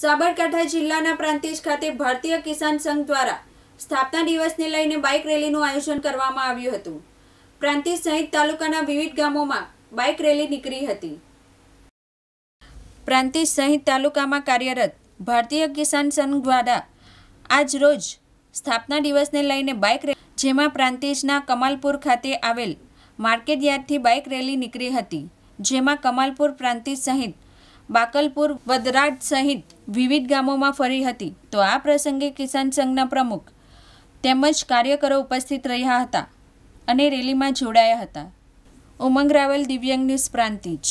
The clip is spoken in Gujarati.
સાબરકાંઠા જિલ્લાના પ્રાંતિજ ખાતે ભારતીય કિસાન સંઘ દ્વારા સ્થાપના દિવસને લઈને બાઇક રેલીનું આયોજન કરવામાં આવ્યું હતું પ્રાંતિજ સહિત તાલુકાના વિવિધ ગામોમાં બાઇક રેલી નીકળી હતી પ્રાંતિજ સહિત તાલુકામાં કાર્યરત ભારતીય કિસાન સંઘ દ્વારા આજ રોજ સ્થાપના દિવસને લઈને બાઇક જેમાં પ્રાંતિજના કમાલપુર ખાતે આવેલ માર્કેટ યાર્ડથી બાઇક રેલી નીકળી હતી જેમાં કમાલપુર પ્રાંતિજ સહિત બાકલપુર વદરાટ સહિત વિવિધ ગામોમાં ફરી હતી તો આ પ્રસંગે કિસાન સંઘના પ્રમુખ તેમજ કાર્યકરો ઉપસ્થિત રહ્યા હતા અને રેલીમાં જોડાયા હતા ઉમંગ રાવલ દિવ્યંગ ન્યૂઝ પ્રાંતિજ